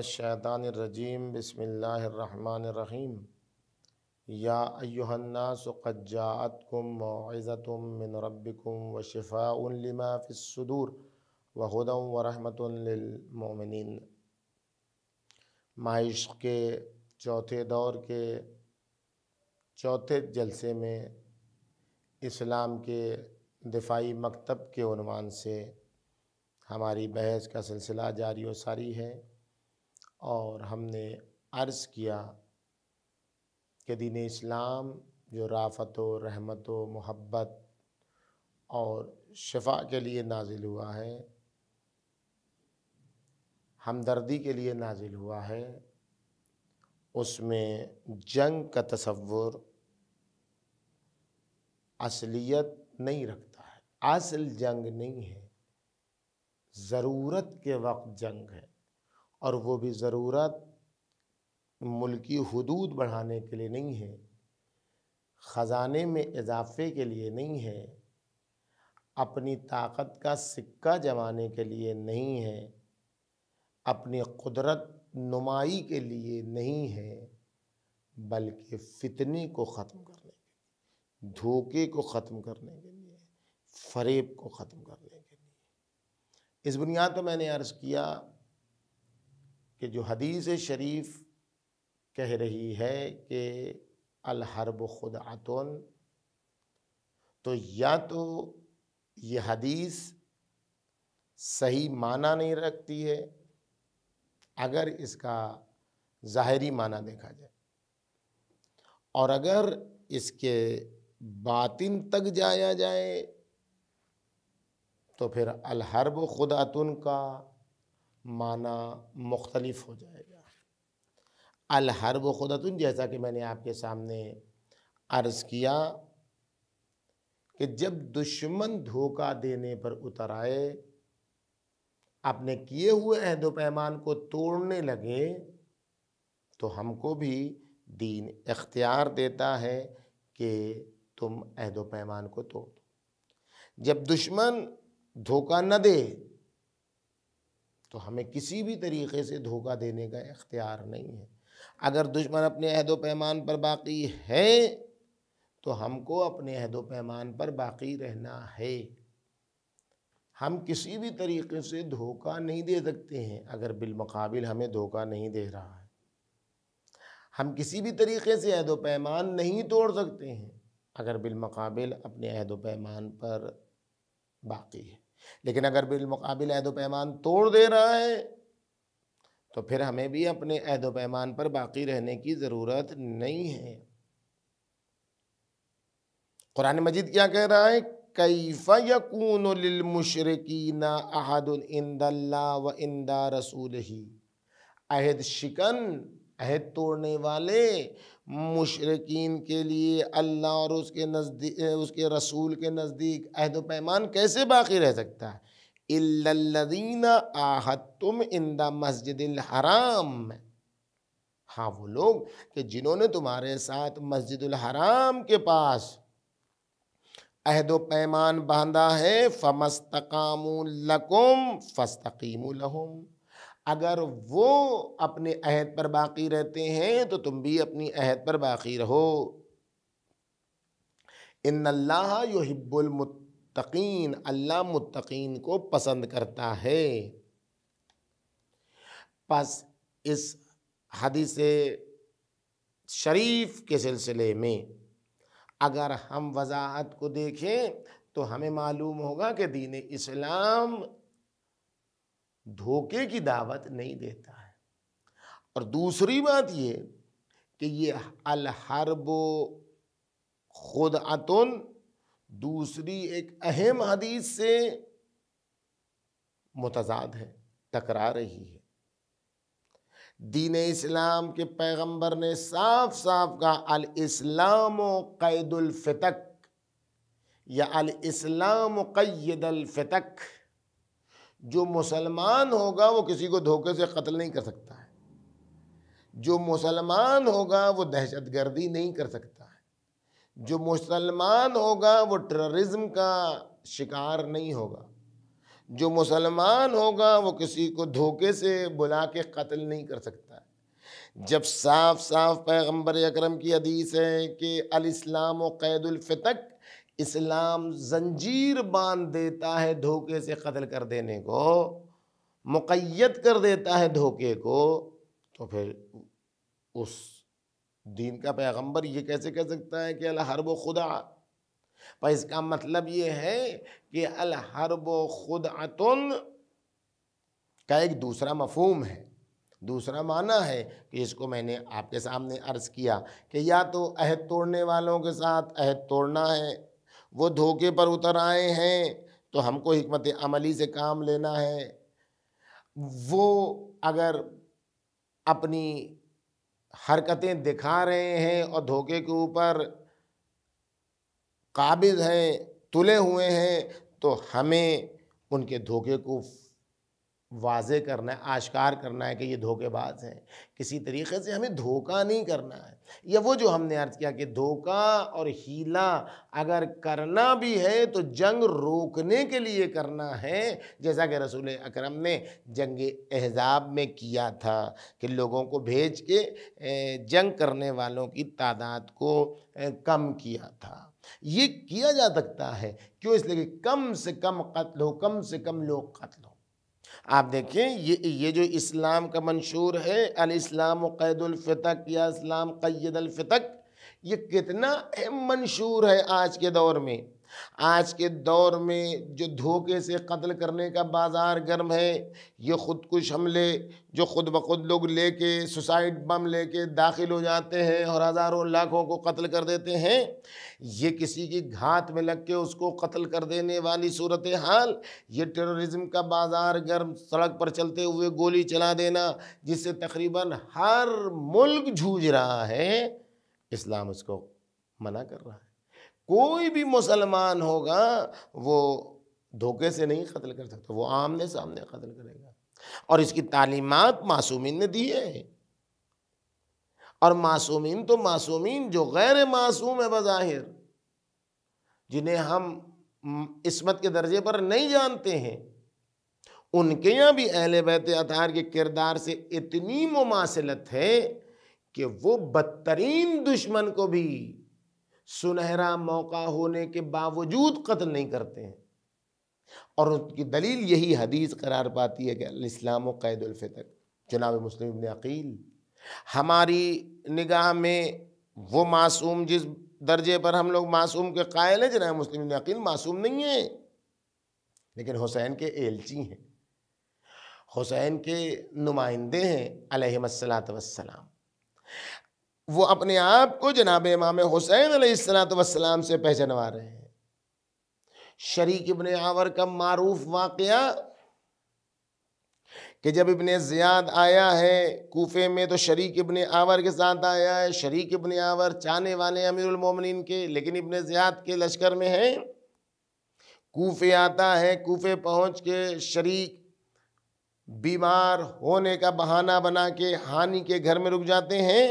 मिनशैतानरजीम बसमीम या अयुहन्नासक़ातकुम मज़तम मिन रबिकुम व शिफ़ाउलमा फ़िसूर वहदम व रहमतमिन माइश के चौथे दौर के चौथे जलसे में इस्लाम के दिफाई मकतब के अनवान से हमारी बहस का सिलसिला जारी व सारी है और हमने अर्ज़ किया कि दीन इस्लाम जो राफ़त व रहमत व मोहब्बत और शफा के लिए नाजिल हुआ है हमदर्दी के लिए नाजिल हुआ है उसमें जंग का तस्वुर असलियत नहीं रखता है असल जंग नहीं है ज़रूरत के वक्त जंग है और वो भी ज़रूरत मुल्की हदूद बढ़ाने के लिए नहीं है ख़जाने में इजाफे के लिए नहीं है अपनी ताकत का सिक्का जमाने के लिए नहीं है अपनी कुदरत नुमाई के लिए नहीं है बल्कि फितने को ख़त्म करने के लिए धोखे को ख़त्म करने के लिए फरेब को ख़त्म करने के लिए इस बुनियाद पर मैंने अर्ज़ किया कि जो हदीस शरीफ कह रही है कि अलहरब खुद आतन तो या तो ये हदीस सही माना नहीं रखती है अगर इसका ज़ाहरी माना देखा जाए और अगर इसके बातिन तक जाया जाए तो फिर अलहरब खुदातुन का माना मुख्तलिफ हो जाएगा अलहरब खुदतुन जैसा कि मैंने आपके सामने अर्ज़ किया कि जब दुश्मन धोखा देने पर उतर आए अपने किए हुए अहद पैमान को तोड़ने लगे तो हमको भी दीन इख्तियार देता है कि तुम अहद पैमान को तोड़ दो जब दुश्मन धोखा न दे तो हमें किसी भी तरीके से धोखा देने का इख्तियार नहीं है अगर दुश्मन अपने अहद पैमान पर बाकी है तो हमको अपने अहद पैमान पर बाकी रहना है हम किसी भी तरीके से धोखा नहीं दे सकते हैं अगर बिलमकाबिल हमें धोखा नहीं दे रहा है हम किसी भी तरीके से अहद पैमान नहीं तोड़ सकते हैं अगर बिलमकाबिल अपने अहद पैमान पर बाकी है लेकिन अगर बिलमकबिल अहद पैमान तोड़ दे रहा है तो फिर हमें भी अपने अहद पैमान पर बाकी रहने की ज़रूरत नहीं है कुरान मजीद क्या कह रहा है कैफ़ा यकून मुशरकिन अहद इंदल्ला व इंदा रसूल ही अहद शिकन अहद तोड़ने वाले मुशरकिन के लिए अल्लाह और उसके नज़दीक उसके रसूल के नज़दीक अहद पैमान कैसे बाकी रह सकता है इल्लल्लदीना आहत तुम इंदा मस्जिद हराम में हाँ वो लोग कि जिन्होंने तुम्हारे साथ मस्जिद हराम के पास अहद पैमान बांधा है फमस्तकाम लकुम फस्तकीम लहुम अगर वो अपने अहद पर बाकी रहते हैं तो तुम भी अपनी अहद पर बाकी रहो इन अल्लाह युहिब्बुलमतकीन अल्लाह मुतकीन को पसंद करता है बस इस हदीस शरीफ के सिलसिले में अगर हम वजाहत को देखें तो हमें मालूम होगा कि दीन इस्लाम धोखे की दावत नहीं देता है और दूसरी बात ये कि ये अलहरब खुद अतुन दूसरी एक अहम हदीस से मुतजाद है टकरा रही है दीन इस्लाम के पैगंबर ने साफ साफ कहा अल इस्लाम कैदुलफ़तक या अल इस्लाम फितक जो मुसलमान होगा वो किसी को धोखे से कत्ल नहीं कर सकता है जो मुसलमान होगा वो दहशतगर्दी नहीं कर सकता है जो मुसलमान होगा वो टेररिज्म का शिकार नहीं होगा जो मुसलमान होगा वो किसी को धोखे से बुला के कत्ल नहीं कर सकता है जब साफ साफ पैगम्बर अक्रम की हदीस है कि अलस्लाम कैदुलफ़तक इस्लाम जंजीर बांध देता है धोखे से कत्ल कर देने को मुक़ैद कर देता है धोखे को तो फिर उस दीन का पैगंबर ये कैसे कह सकता है कि अलहरब खुदा पर इसका मतलब ये है कि अलहरब खुदातन का एक दूसरा मफहम है दूसरा माना है कि इसको मैंने आपके सामने अर्ज़ किया कि या तो अहद तोड़ने वालों के साथ अहद तोड़ना है वो धोखे पर उतर आए हैं तो हमको हमत अमली से काम लेना है वो अगर अपनी हरकतें दिखा रहे हैं और धोखे के ऊपर काबिज हैं तुले हुए हैं तो हमें उनके धोखे को वाजे करना है आश्कार करना है कि ये धोखेबाज हैं किसी तरीके से हमें धोखा नहीं करना है या वो जो हमने अर्ज़ किया कि धोखा और हीला अगर करना भी है तो जंग रोकने के लिए करना है जैसा कि रसूल अकरम ने जंग एहजाब में किया था कि लोगों को भेज के जंग करने वालों की तादाद को कम किया था ये किया जा सकता है क्यों इसलिए कि कम से कम कत्ल हो कम से कम लोग कत्ल हो आप देखें ये ये जो इस्लाम का मंशूर है इस्लाम कैदुलफ़तक या इस्लाम कैदलफ़तक ये कितना अहम मंशूर है आज के दौर में आज के दौर में जो धोखे से कत्ल करने का बाज़ार गर्म है ये खुदकुश हमले जो खुद ब खुद लोग लेके सुसाइड बम लेके दाखिल हो जाते हैं और हज़ारों लाखों को कत्ल कर देते हैं ये किसी की घात में लग के उसको कत्ल कर देने वाली सूरत हाल ये टेररिज्म का बाज़ार गर्म सड़क पर चलते हुए गोली चला देना जिससे तकरीबन हर मुल्क जूझ रहा है इस्लाम उसको मना कर रहा है कोई भी मुसलमान होगा वो धोखे से नहीं कत्ल कर सकता वो आमने सामने कत्ल करेगा और इसकी तालीमत मासूमिन ने दी है और मासूमिन तो मासूमिन जो गैर मासूम है बज़ाहिर जिन्हें हम इसमत के दर्जे पर नहीं जानते हैं उनके यहाँ भी अहल बैत अतार के किरदार से इतनी मुमासिलत है कि वो बदतरीन दुश्मन को भी सुनहरा मौका होने के बावजूद कत्ल नहीं करते हैं और उनकी दलील यही हदीस करार पाती है कि इस्लाम कैदुलफितर जनाब मुस्लिम अकील हमारी निगाह में वो मासूम जिस दर्जे पर हम लोग मासूम के कायल हैं जनाब मुस्लिम अकील मासूम नहीं है लेकिन हुसैन के एलची हैं हुसैन के नुमाइंदे हैं अलहमसलात वसलाम वो अपने आप को जनाब इमाम हुसैन सलाम से पहचानवा रहे हैं शरीक इबन आवर का मारूफ वाक़ कि जब इबन ज़ियाद आया है कोफे में तो शरीक इबन आवर के साथ आया है शरीक इबन आवर चाहने वाले अमीरमिन के लेकिन इबन ज़ियाद के लश्कर में है कोफे आता है कोफे पहुंच के शरीक बीमार होने का बहाना बना के हानि के घर में रुक जाते हैं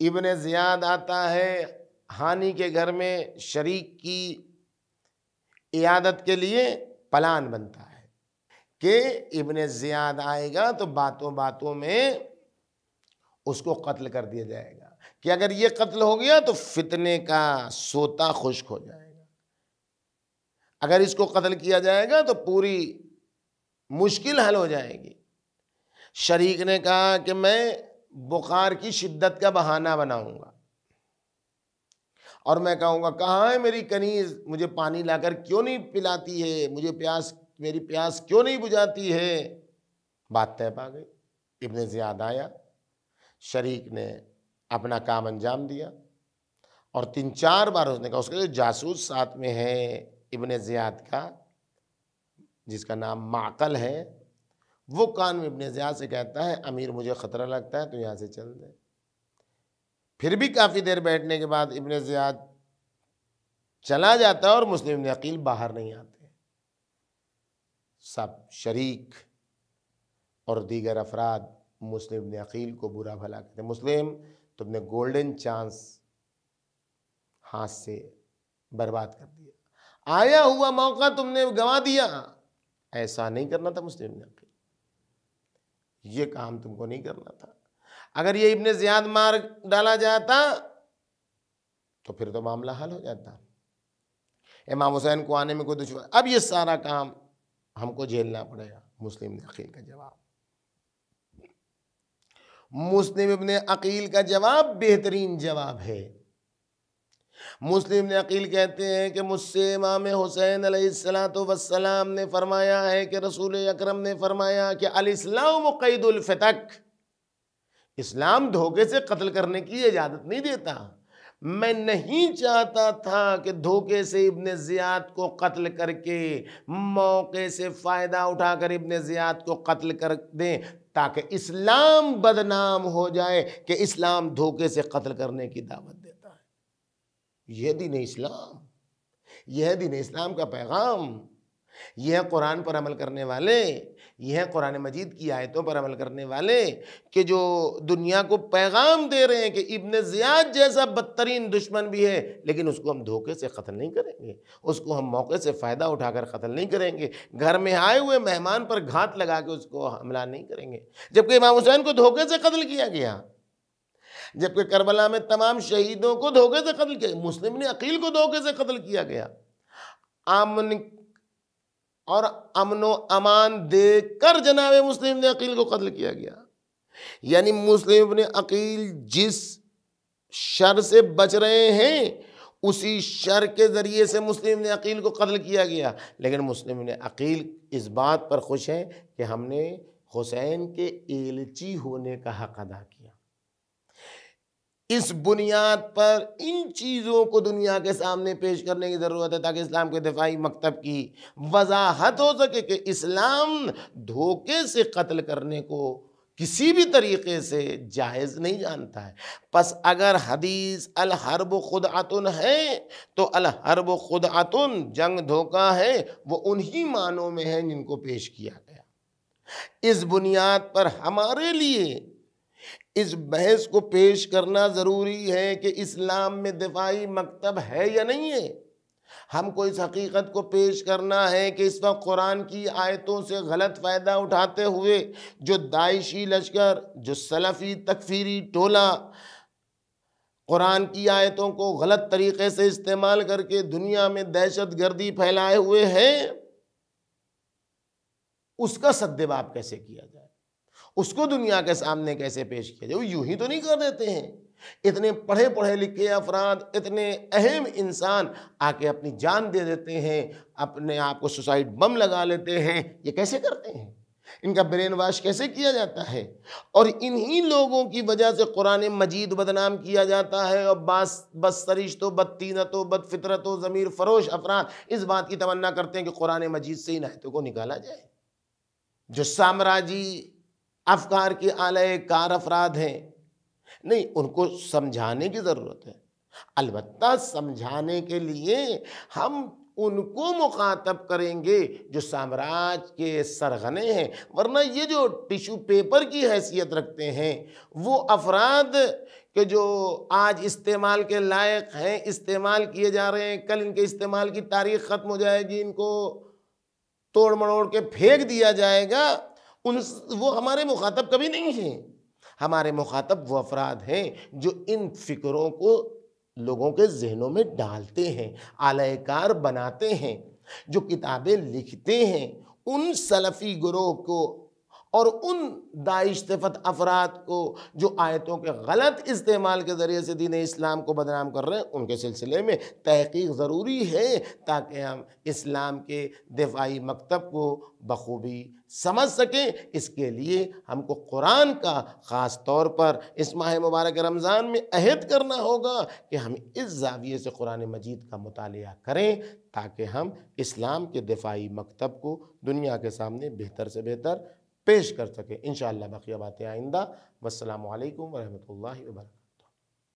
इबन ज़ियाद आता है हानि के घर में शरीक की इयादत के लिए पलान बनता है कि इबन ज़ियाद आएगा तो बातों बातों में उसको कत्ल कर दिया जाएगा कि अगर ये कत्ल हो गया तो फितने का सोता खुश्क हो जाएगा अगर इसको कत्ल किया जाएगा तो पूरी मुश्किल हल हो जाएगी शरीक ने कहा कि मैं बुखार की शिद्दत का बहाना बनाऊंगा और मैं कहूँगा कहाँ है मेरी कनीज मुझे पानी लाकर क्यों नहीं पिलाती है मुझे प्यास मेरी प्यास क्यों नहीं बुझाती है बात तय पा गई इबन ज़्याद आया शरीक ने अपना काम अंजाम दिया और तीन चार बार उसने कहा उसका जो जासूस साथ में है इबन ज़ियाद का जिसका नाम माकल है वो कान में इबन ज़िया से कहता है अमीर मुझे ख़तरा लगता है तो यहाँ से चल दे फिर भी काफ़ी देर बैठने के बाद इबन ज्याद चला जाता है और मुस्लिम अकील बाहर नहीं आते सब शरीक और दीगर अफराद मुस्लिम ने अकील को बुरा भला कहते मुस्लिम तुमने गोल्डन चांस हाथ से बर्बाद कर दिया आया हुआ मौका तुमने गंवा दिया ऐसा नहीं करना था मुस्लिम ने अकील ये काम तुमको नहीं करना था अगर ये इब्ने ज्याद मार डाला जाता तो फिर तो मामला हल हो जाता इमाम हुसैन को आने में कोई दुश्मन अब ये सारा काम हमको झेलना पड़ेगा मुस्लिम ने अकील का जवाब मुस्लिम इबन अकील का जवाब बेहतरीन जवाब है मुस्लिम अकील कहते हैं कि मुझसे इमाम हुसैन अलैहिस्सलाम ने फरमाया है कि रसूल अकरम ने फरमाया कि अलस्लाम इस्लाम धोखे से कत्ल करने की इजाज़त नहीं देता मैं नहीं चाहता था कि धोखे से इब्न ज़ियाद को कत्ल करके मौके से फ़ायदा उठाकर इब्न ज़ियाद को कत्ल कर दें ताकि इस्लाम बदनाम हो जाए कि इस्लाम धोखे से कत्ल करने की दावत दे यह दीन इस्लाम यह दीन इस्लाम का पैगाम यह कुरान पर अमल करने वाले यह कुरान मजीद की आयतों पर अमल करने वाले कि जो दुनिया को पैगाम दे रहे हैं कि इब्न ज़ियाद जैसा बदतरीन दुश्मन भी है लेकिन उसको हम धोखे से कत्ल नहीं करेंगे उसको हम मौके से फ़ायदा उठाकर कत्ल नहीं करेंगे घर में आए हुए मेहमान पर घात लगा के उसको हमला नहीं करेंगे जबकि इमाम हुसैन को धोखे से कत्ल किया गया जबकि करबला में तमाम शहीदों को धोखे से कत्ल किया मुस्लिम ने अकील को धोखे से कत्ल किया गया अमन और अमन अमान देख कर जनाब मुस्लिम ने अकील को कत्ल किया गया यानी मुस्लिम ने अकील जिस शर से बच रहे हैं उसी शर के ज़रिए से मुस्लिम ने अकील को कत्ल किया गया लेकिन मुस्लिम ने अकील इस बात पर खुश हैं कि हमने हुसैन के एलची होने का हक अदा किया इस बुनियाद पर इन चीज़ों को दुनिया के सामने पेश करने की ज़रूरत है ताकि इस्लाम के दिफाई मकतब की वजाहत हो सके कि इस्लाम धोखे से कत्ल करने को किसी भी तरीके से जायज़ नहीं जानता है बस अगर हदीस अल हरब खुद आतुन है तो अल हरब खुद आतुन जंग धोखा है वो उन्हीं मानों में है जिनको पेश किया गया इस बुनियाद पर हमारे लिए इस बहस को पेश करना ज़रूरी है कि इस्लाम में दिफाई मकतब है या नहीं है हमको इस हकीकत को पेश करना है कि इस वक्त कुरान की आयतों से गलत फ़ायदा उठाते हुए जो दाइशी लश्कर जो सलफ़ी तकफीरी टोला कुरान की आयतों को गलत तरीके से इस्तेमाल करके दुनिया में दहशत गर्दी फैलाए हुए हैं उसका सद्देबाब कैसे किया जाए उसको दुनिया के सामने कैसे पेश किया जाए वो यूं ही तो नहीं कर देते हैं इतने पढ़े पढ़े लिखे अफराद इतने अहम इंसान आके अपनी जान दे देते हैं अपने आप को सुसाइड बम लगा लेते हैं ये कैसे करते हैं इनका ब्रेन वाश कैसे किया जाता है और इन्हीं लोगों की वजह से कुरान मजीद बदनाम किया जाता है और बास बस सरिश्तों बदतीनतों बदफितरतों ज़मीर फरोश अफराद इस बात की तमन्ना करते हैं कि कुरान मजीद से इन आयतों को निकाला जाए जो साम्राज्य अफकार की आलय कार अफराद हैं नहीं उनको समझाने की ज़रूरत है अलबत् समझाने के लिए हम उनको मुखातब करेंगे जो साम्राज्य के सरगने हैं वरना ये जो टिशू पेपर की हैसियत रखते हैं वो अफराद के जो आज इस्तेमाल के लायक हैं इस्तेमाल किए जा रहे हैं कल इनके इस्तेमाल की तारीख ख़त्म हो जाएगी इनको तोड़ मड़ोड़ के फेंक दिया जाएगा उन वो हमारे मुखातब कभी नहीं हैं हमारे मुखातब वो अफराद हैं जो इन फ़िक्रों को लोगों के जहनों में डालते हैं आलयकार बनाते हैं जो किताबें लिखते हैं उन सलफ़ी ग्रोह को और उन दाइशतफत अफराद को जो आयतों के गलत इस्तेमाल के ज़रिए से दीन इस्लाम को बदनाम कर रहे हैं उनके सिलसिले में तहकीक ज़रूरी है ताकि हम इस्लाम के दिफाई मकतब को बखूबी समझ सकें इसके लिए हमको कुरान का ख़ास तौर पर इस माह मुबारक रमज़ान में अहद करना होगा कि हम इस जाविये से कुरान मजीद का मताल करें ताकि हम इस्लाम के दिफाई मकतब को दुनिया के सामने बेहतर से बेहतर पेश कर सकें इन बाकी बातें आइंदा वालकम वरहमल वर्क